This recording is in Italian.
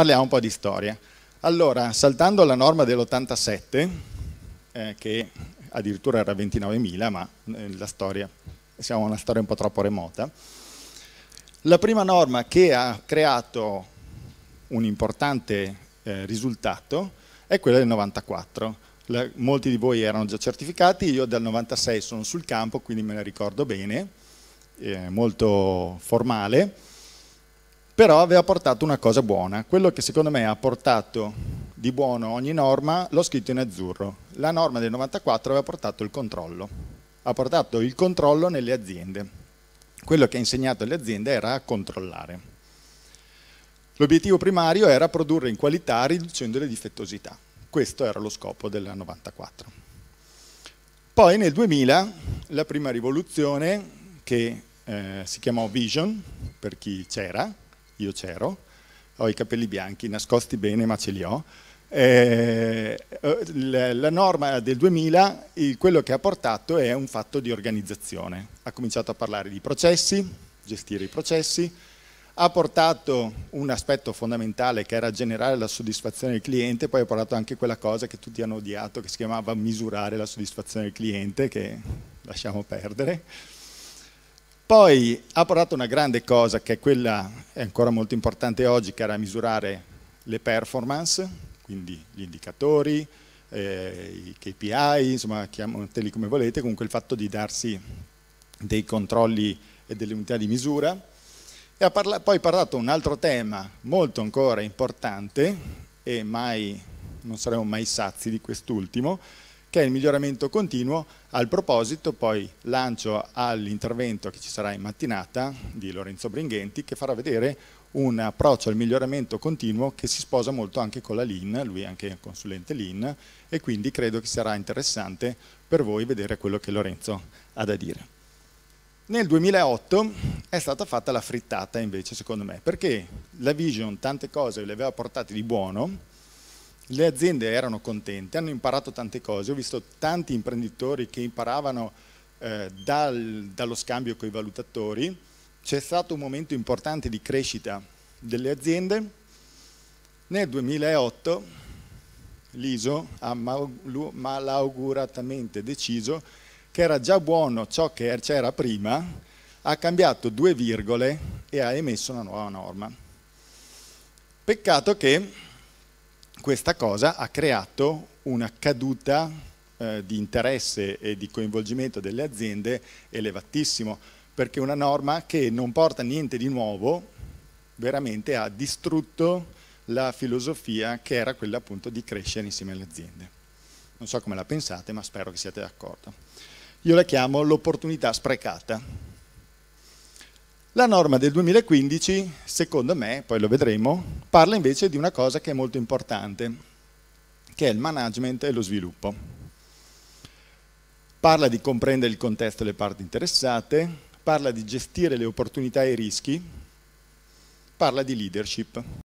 parliamo un po' di storia. Allora, saltando la norma dell'87, eh, che addirittura era 29.000, ma eh, la storia, siamo una storia un po' troppo remota, la prima norma che ha creato un importante eh, risultato è quella del 94. La, molti di voi erano già certificati, io dal 96 sono sul campo, quindi me la ricordo bene, eh, molto formale però aveva portato una cosa buona. Quello che secondo me ha portato di buono ogni norma l'ho scritto in azzurro. La norma del 94 aveva portato il controllo, ha portato il controllo nelle aziende. Quello che ha insegnato alle aziende era a controllare. L'obiettivo primario era produrre in qualità riducendo le difettosità. Questo era lo scopo della 94. Poi nel 2000 la prima rivoluzione che eh, si chiamò Vision, per chi c'era, io c'ero, ho i capelli bianchi, nascosti bene ma ce li ho. Eh, la, la norma del 2000 il, quello che ha portato è un fatto di organizzazione. Ha cominciato a parlare di processi, gestire i processi, ha portato un aspetto fondamentale che era generare la soddisfazione del cliente, poi ha portato anche quella cosa che tutti hanno odiato che si chiamava misurare la soddisfazione del cliente, che lasciamo perdere. Poi ha portato una grande cosa che è quella, è ancora molto importante oggi, che era misurare le performance, quindi gli indicatori, eh, i KPI, insomma chiamateli come volete, comunque il fatto di darsi dei controlli e delle unità di misura. E ha parla poi parlato un altro tema molto ancora importante e mai, non saremo mai sazi di quest'ultimo, che è il miglioramento continuo. Al proposito poi lancio all'intervento che ci sarà in mattinata di Lorenzo Bringhenti che farà vedere un approccio al miglioramento continuo che si sposa molto anche con la Lean, lui è anche consulente Lean e quindi credo che sarà interessante per voi vedere quello che Lorenzo ha da dire. Nel 2008 è stata fatta la frittata invece secondo me, perché la Vision tante cose le aveva portate di buono, le aziende erano contente, hanno imparato tante cose, ho visto tanti imprenditori che imparavano eh, dal, dallo scambio con i valutatori, c'è stato un momento importante di crescita delle aziende, nel 2008 l'ISO ha malauguratamente deciso che era già buono ciò che er-, c'era prima, ha cambiato due virgole e ha emesso una nuova norma. Peccato che questa cosa ha creato una caduta eh, di interesse e di coinvolgimento delle aziende elevatissimo, perché una norma che non porta niente di nuovo veramente ha distrutto la filosofia che era quella appunto di crescere insieme alle aziende. Non so come la pensate, ma spero che siate d'accordo. Io la chiamo l'opportunità sprecata. La norma del 2015, secondo me, poi lo vedremo, parla invece di una cosa che è molto importante, che è il management e lo sviluppo. Parla di comprendere il contesto e le parti interessate, parla di gestire le opportunità e i rischi, parla di leadership.